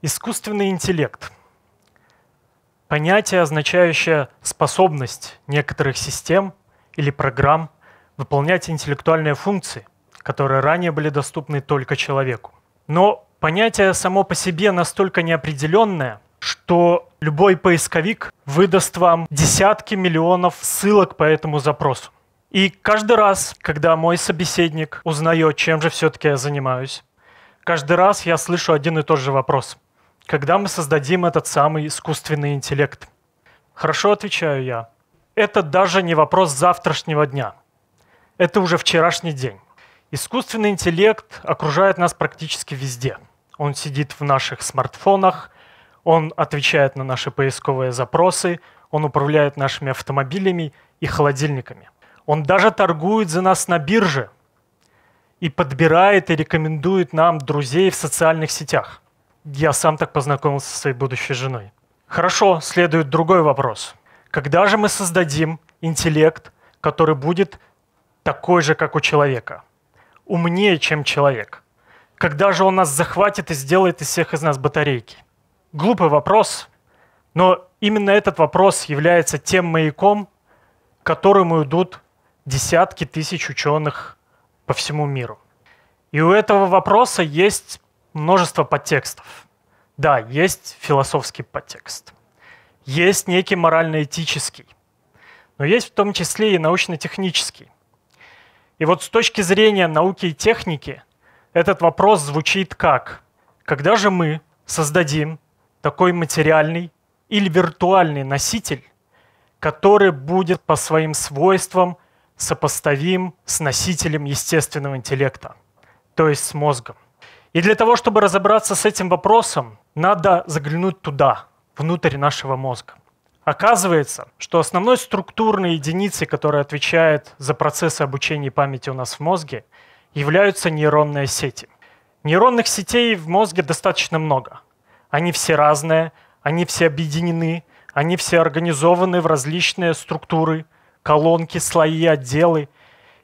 Искусственный интеллект. Понятие, означающее способность некоторых систем или программ выполнять интеллектуальные функции, которые ранее были доступны только человеку. Но понятие само по себе настолько неопределенное, что любой поисковик выдаст вам десятки миллионов ссылок по этому запросу. И каждый раз, когда мой собеседник узнает, чем же все-таки я занимаюсь, каждый раз я слышу один и тот же вопрос – когда мы создадим этот самый искусственный интеллект? Хорошо отвечаю я. Это даже не вопрос завтрашнего дня. Это уже вчерашний день. Искусственный интеллект окружает нас практически везде. Он сидит в наших смартфонах, он отвечает на наши поисковые запросы, он управляет нашими автомобилями и холодильниками. Он даже торгует за нас на бирже и подбирает и рекомендует нам друзей в социальных сетях – я сам так познакомился со своей будущей женой. Хорошо, следует другой вопрос. Когда же мы создадим интеллект, который будет такой же, как у человека? Умнее, чем человек? Когда же он нас захватит и сделает из всех из нас батарейки? Глупый вопрос, но именно этот вопрос является тем маяком, к которому идут десятки тысяч ученых по всему миру. И у этого вопроса есть множество подтекстов. Да, есть философский подтекст, есть некий морально-этический, но есть в том числе и научно-технический. И вот с точки зрения науки и техники этот вопрос звучит как? Когда же мы создадим такой материальный или виртуальный носитель, который будет по своим свойствам сопоставим с носителем естественного интеллекта, то есть с мозгом? И для того, чтобы разобраться с этим вопросом, надо заглянуть туда, внутрь нашего мозга. Оказывается, что основной структурной единицей, которая отвечает за процессы обучения памяти у нас в мозге, являются нейронные сети. Нейронных сетей в мозге достаточно много. Они все разные, они все объединены, они все организованы в различные структуры, колонки, слои, отделы.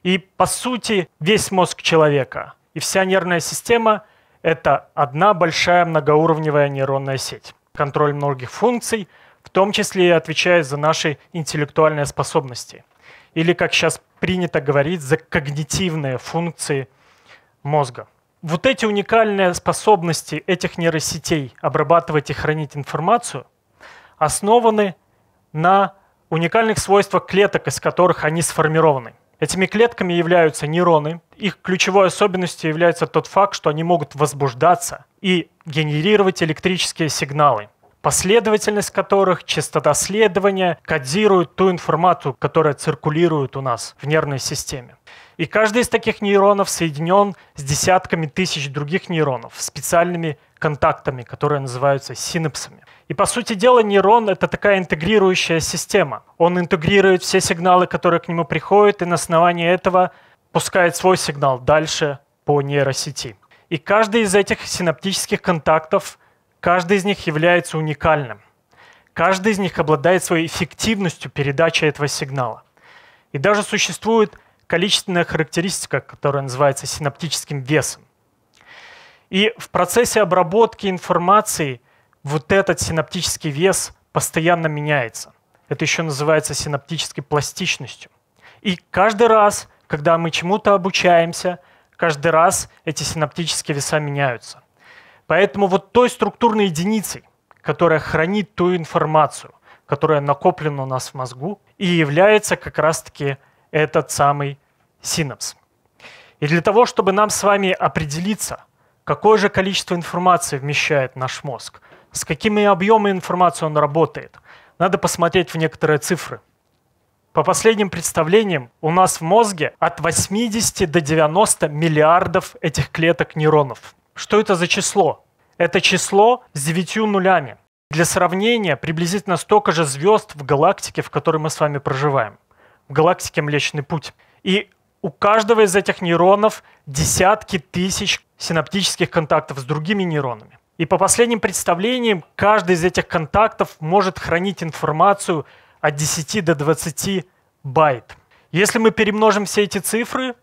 И, по сути, весь мозг человека и вся нервная система – это одна большая многоуровневая нейронная сеть. Контроль многих функций, в том числе и отвечает за наши интеллектуальные способности. Или, как сейчас принято говорить, за когнитивные функции мозга. Вот эти уникальные способности этих нейросетей обрабатывать и хранить информацию основаны на уникальных свойствах клеток, из которых они сформированы – Этими клетками являются нейроны. Их ключевой особенностью является тот факт, что они могут возбуждаться и генерировать электрические сигналы последовательность которых, частота следования кодирует ту информацию, которая циркулирует у нас в нервной системе. И каждый из таких нейронов соединен с десятками тысяч других нейронов, специальными контактами, которые называются синапсами. И по сути дела нейрон — это такая интегрирующая система. Он интегрирует все сигналы, которые к нему приходят, и на основании этого пускает свой сигнал дальше по нейросети. И каждый из этих синаптических контактов Каждый из них является уникальным. Каждый из них обладает своей эффективностью передачи этого сигнала. И даже существует количественная характеристика, которая называется синаптическим весом. И в процессе обработки информации вот этот синаптический вес постоянно меняется. Это еще называется синаптической пластичностью. И каждый раз, когда мы чему-то обучаемся, каждый раз эти синаптические веса меняются. Поэтому вот той структурной единицей, которая хранит ту информацию, которая накоплена у нас в мозгу, и является как раз-таки этот самый синапс. И для того, чтобы нам с вами определиться, какое же количество информации вмещает наш мозг, с какими объемами информации он работает, надо посмотреть в некоторые цифры. По последним представлениям, у нас в мозге от 80 до 90 миллиардов этих клеток нейронов. Что это за число? Это число с девятью нулями. Для сравнения, приблизительно столько же звезд в галактике, в которой мы с вами проживаем. В галактике Млечный Путь. И у каждого из этих нейронов десятки тысяч синаптических контактов с другими нейронами. И по последним представлениям, каждый из этих контактов может хранить информацию от 10 до 20 байт. Если мы перемножим все эти цифры,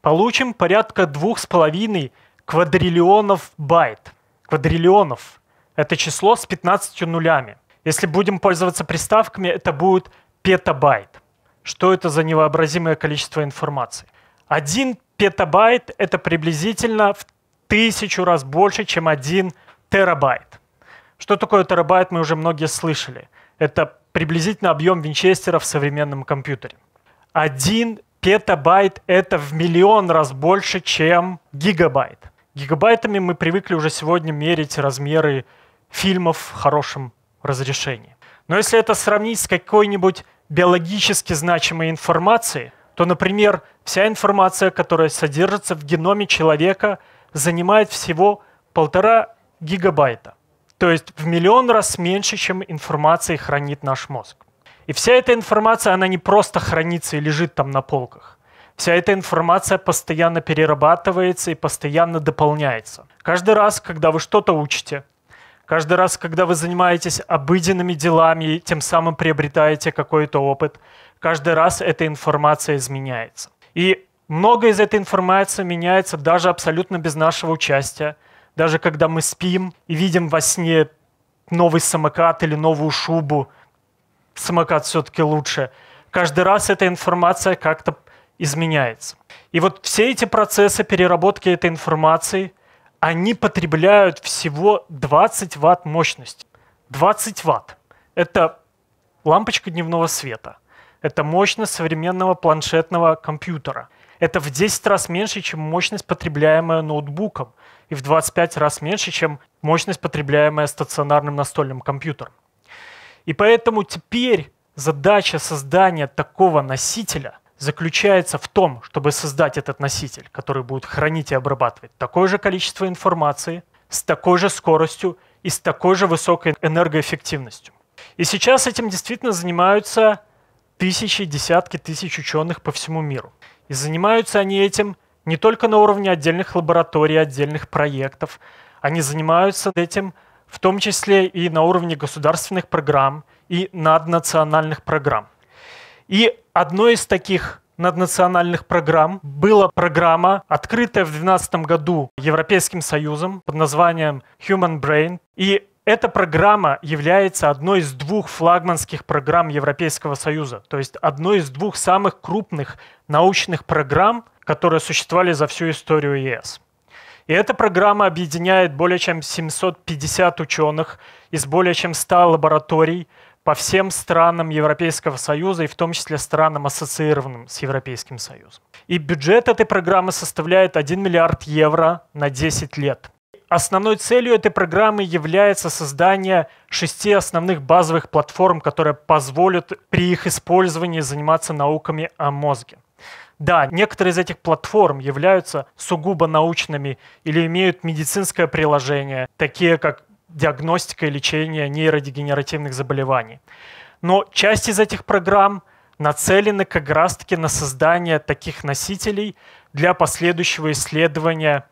получим порядка двух с половиной квадриллионов байт. Квадриллионов. Это число с 15 нулями. Если будем пользоваться приставками, это будет петабайт. Что это за невообразимое количество информации? Один петабайт – это приблизительно в тысячу раз больше, чем один терабайт. Что такое терабайт, мы уже многие слышали. Это приблизительно объем винчестера в современном компьютере. Один петабайт – это в миллион раз больше, чем гигабайт. Гигабайтами мы привыкли уже сегодня мерить размеры фильмов в хорошем разрешении. Но если это сравнить с какой-нибудь биологически значимой информацией, то, например, вся информация, которая содержится в геноме человека, занимает всего полтора гигабайта. То есть в миллион раз меньше, чем информации хранит наш мозг. И вся эта информация, она не просто хранится и лежит там на полках. Вся эта информация постоянно перерабатывается и постоянно дополняется. Каждый раз, когда вы что-то учите, каждый раз, когда вы занимаетесь обыденными делами и тем самым приобретаете какой-то опыт, каждый раз эта информация изменяется. И много из этой информации меняется даже абсолютно без нашего участия. Даже когда мы спим и видим во сне новый самокат или новую шубу, самокат все-таки лучше. Каждый раз эта информация как-то изменяется. И вот все эти процессы переработки этой информации, они потребляют всего 20 ватт мощности. 20 ватт. Это лампочка дневного света. Это мощность современного планшетного компьютера. Это в 10 раз меньше, чем мощность, потребляемая ноутбуком, и в 25 раз меньше, чем мощность, потребляемая стационарным настольным компьютером. И поэтому теперь задача создания такого носителя – заключается в том, чтобы создать этот носитель, который будет хранить и обрабатывать такое же количество информации, с такой же скоростью и с такой же высокой энергоэффективностью. И сейчас этим действительно занимаются тысячи, десятки тысяч ученых по всему миру. И занимаются они этим не только на уровне отдельных лабораторий, отдельных проектов, они занимаются этим в том числе и на уровне государственных программ, и наднациональных программ. И Одной из таких наднациональных программ была программа, открытая в 2012 году Европейским Союзом под названием Human Brain. И эта программа является одной из двух флагманских программ Европейского Союза, то есть одной из двух самых крупных научных программ, которые существовали за всю историю ЕС. И эта программа объединяет более чем 750 ученых из более чем 100 лабораторий – по всем странам Европейского Союза и в том числе странам, ассоциированным с Европейским Союзом. И бюджет этой программы составляет 1 миллиард евро на 10 лет. Основной целью этой программы является создание шести основных базовых платформ, которые позволят при их использовании заниматься науками о мозге. Да, некоторые из этих платформ являются сугубо научными или имеют медицинское приложение, такие как диагностика и лечение нейродегенеративных заболеваний. Но часть из этих программ нацелены как раз-таки на создание таких носителей для последующего исследования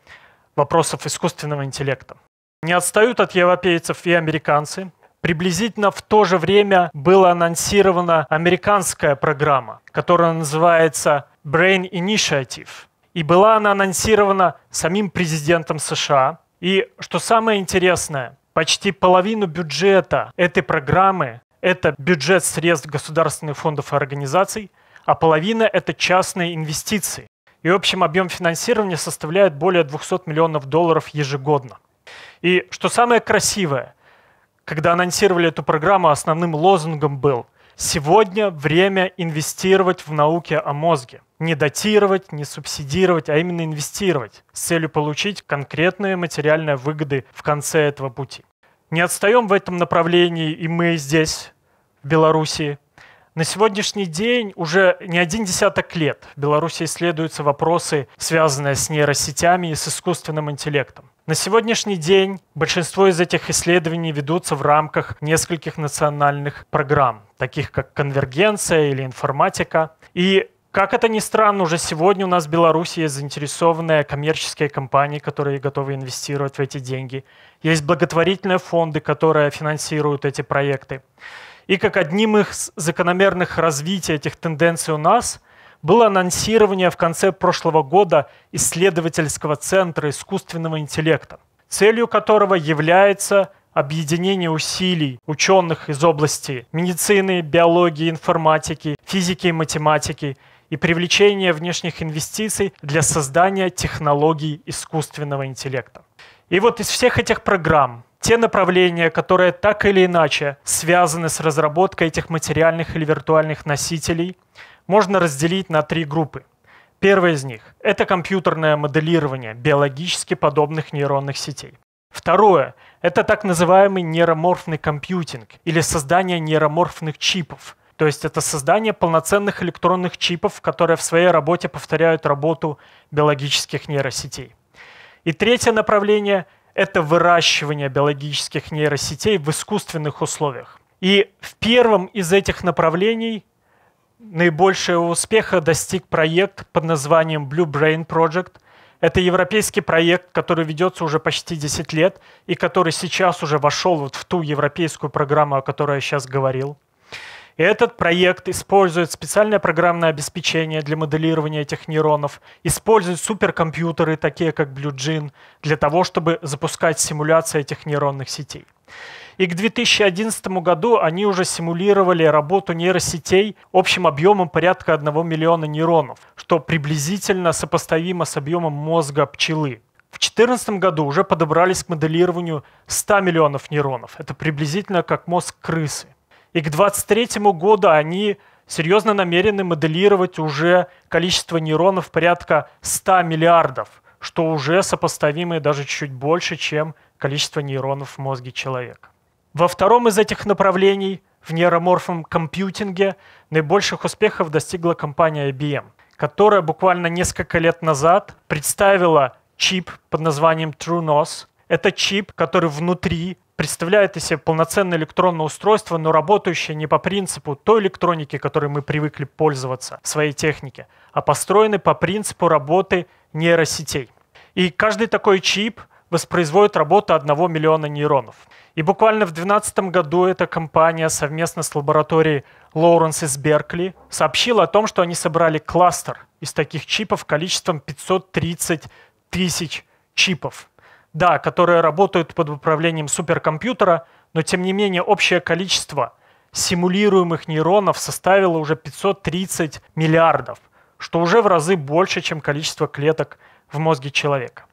вопросов искусственного интеллекта. Не отстают от европейцев и американцы. Приблизительно в то же время была анонсирована американская программа, которая называется Brain Initiative. И была она анонсирована самим президентом США. И что самое интересное, Почти половину бюджета этой программы – это бюджет средств государственных фондов и организаций, а половина – это частные инвестиции. И общим объем финансирования составляет более 200 миллионов долларов ежегодно. И что самое красивое, когда анонсировали эту программу, основным лозунгом был – Сегодня время инвестировать в науке о мозге. Не датировать, не субсидировать, а именно инвестировать с целью получить конкретные материальные выгоды в конце этого пути. Не отстаем в этом направлении и мы здесь, в Беларуси. На сегодняшний день уже не один десяток лет в Беларуси исследуются вопросы, связанные с нейросетями и с искусственным интеллектом. На сегодняшний день большинство из этих исследований ведутся в рамках нескольких национальных программ, таких как конвергенция или информатика. И как это ни странно, уже сегодня у нас в Беларуси есть заинтересованные коммерческие компании, которые готовы инвестировать в эти деньги. Есть благотворительные фонды, которые финансируют эти проекты. И как одним из закономерных развития этих тенденций у нас было анонсирование в конце прошлого года исследовательского центра искусственного интеллекта, целью которого является объединение усилий ученых из области медицины, биологии, информатики, физики и математики и привлечение внешних инвестиций для создания технологий искусственного интеллекта. И вот из всех этих программ те направления, которые так или иначе связаны с разработкой этих материальных или виртуальных носителей, можно разделить на три группы. Первая из них – это компьютерное моделирование биологически подобных нейронных сетей. Второе – это так называемый нейроморфный компьютинг или создание нейроморфных чипов. То есть это создание полноценных электронных чипов, которые в своей работе повторяют работу биологических нейросетей. И третье направление – это выращивание биологических нейросетей в искусственных условиях. И в первом из этих направлений наибольшего успеха достиг проект под названием Blue Brain Project. Это европейский проект, который ведется уже почти 10 лет и который сейчас уже вошел вот в ту европейскую программу, о которой я сейчас говорил. И этот проект использует специальное программное обеспечение для моделирования этих нейронов, использует суперкомпьютеры, такие как BlueGen, для того, чтобы запускать симуляции этих нейронных сетей. И к 2011 году они уже симулировали работу нейросетей общим объемом порядка 1 миллиона нейронов, что приблизительно сопоставимо с объемом мозга пчелы. В 2014 году уже подобрались к моделированию 100 миллионов нейронов. Это приблизительно как мозг крысы. И к 2023 году они серьезно намерены моделировать уже количество нейронов порядка 100 миллиардов, что уже сопоставимо и даже чуть больше, чем количество нейронов в мозге человека. Во втором из этих направлений, в нейроморфном компьютинге, наибольших успехов достигла компания IBM, которая буквально несколько лет назад представила чип под названием TrueNOS. Это чип, который внутри представляет из себя полноценное электронное устройство, но работающее не по принципу той электроники, которой мы привыкли пользоваться в своей технике, а построенный по принципу работы нейросетей. И каждый такой чип – воспроизводит работу одного миллиона нейронов. И буквально в 2012 году эта компания совместно с лабораторией Лоуренс из Беркли сообщила о том, что они собрали кластер из таких чипов количеством 530 тысяч чипов. Да, которые работают под управлением суперкомпьютера, но тем не менее общее количество симулируемых нейронов составило уже 530 миллиардов, что уже в разы больше, чем количество клеток в мозге человека.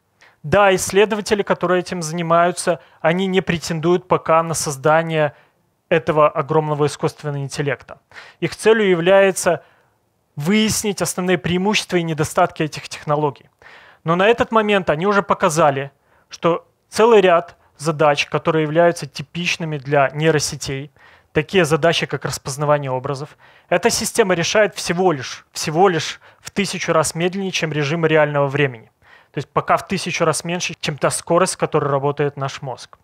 Да, исследователи, которые этим занимаются, они не претендуют пока на создание этого огромного искусственного интеллекта. Их целью является выяснить основные преимущества и недостатки этих технологий. Но на этот момент они уже показали, что целый ряд задач, которые являются типичными для нейросетей, такие задачи, как распознавание образов, эта система решает всего лишь, всего лишь в тысячу раз медленнее, чем режим реального времени – то есть пока в тысячу раз меньше, чем та скорость, с которой работает наш мозг.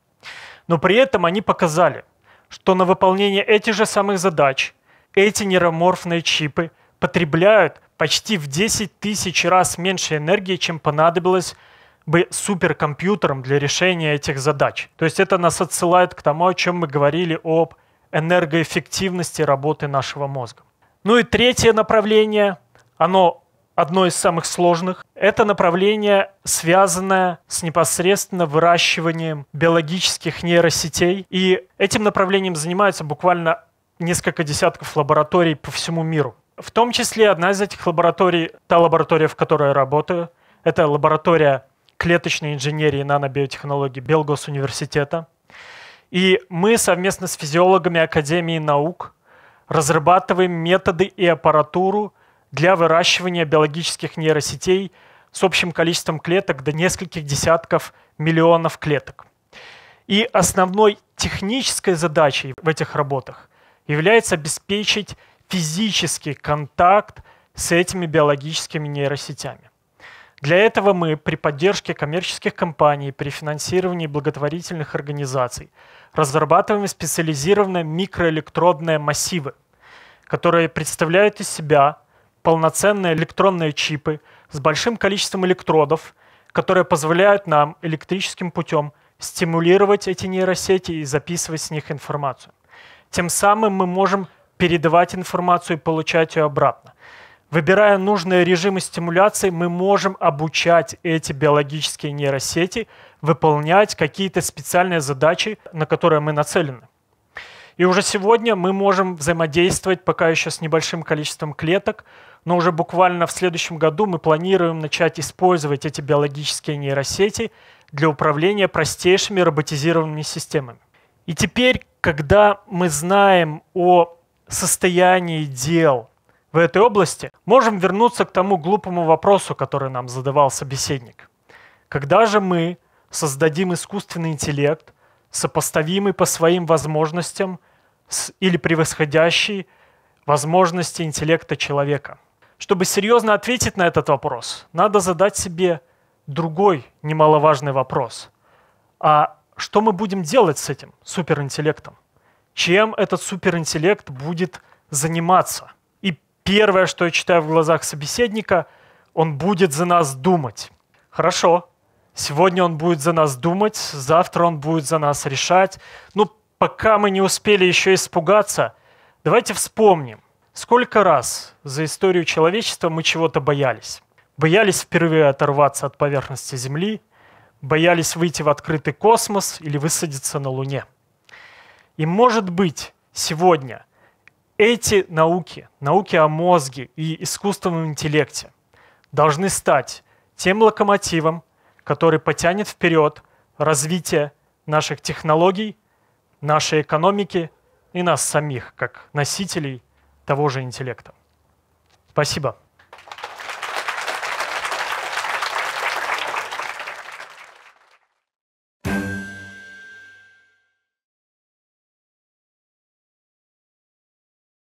Но при этом они показали, что на выполнение этих же самых задач эти нейроморфные чипы потребляют почти в 10 тысяч раз меньше энергии, чем понадобилось бы суперкомпьютером для решения этих задач. То есть это нас отсылает к тому, о чем мы говорили об энергоэффективности работы нашего мозга. Ну и третье направление, оно одно из самых сложных. Это направление, связанное с непосредственно выращиванием биологических нейросетей. И этим направлением занимаются буквально несколько десятков лабораторий по всему миру. В том числе одна из этих лабораторий, та лаборатория, в которой я работаю, это лаборатория клеточной инженерии и нанобиотехнологии Белгос университета. И мы совместно с физиологами Академии наук разрабатываем методы и аппаратуру для выращивания биологических нейросетей с общим количеством клеток до нескольких десятков миллионов клеток. И основной технической задачей в этих работах является обеспечить физический контакт с этими биологическими нейросетями. Для этого мы при поддержке коммерческих компаний, при финансировании благотворительных организаций разрабатываем специализированные микроэлектродные массивы, которые представляют из себя полноценные электронные чипы с большим количеством электродов, которые позволяют нам электрическим путем стимулировать эти нейросети и записывать с них информацию. Тем самым мы можем передавать информацию и получать ее обратно. Выбирая нужные режимы стимуляции, мы можем обучать эти биологические нейросети выполнять какие-то специальные задачи, на которые мы нацелены. И уже сегодня мы можем взаимодействовать пока еще с небольшим количеством клеток, но уже буквально в следующем году мы планируем начать использовать эти биологические нейросети для управления простейшими роботизированными системами. И теперь, когда мы знаем о состоянии дел в этой области, можем вернуться к тому глупому вопросу, который нам задавал собеседник. Когда же мы создадим искусственный интеллект, сопоставимый по своим возможностям или превосходящий возможности интеллекта человека. Чтобы серьезно ответить на этот вопрос, надо задать себе другой немаловажный вопрос. А что мы будем делать с этим суперинтеллектом? Чем этот суперинтеллект будет заниматься? И первое, что я читаю в глазах собеседника, он будет за нас думать. Хорошо, сегодня он будет за нас думать, завтра он будет за нас решать. Ну, пока мы не успели еще испугаться, давайте вспомним, сколько раз за историю человечества мы чего-то боялись. Боялись впервые оторваться от поверхности Земли, боялись выйти в открытый космос или высадиться на Луне. И может быть, сегодня эти науки, науки о мозге и искусственном интеллекте, должны стать тем локомотивом, который потянет вперед развитие наших технологий – нашей экономики и нас самих, как носителей того же интеллекта. Спасибо.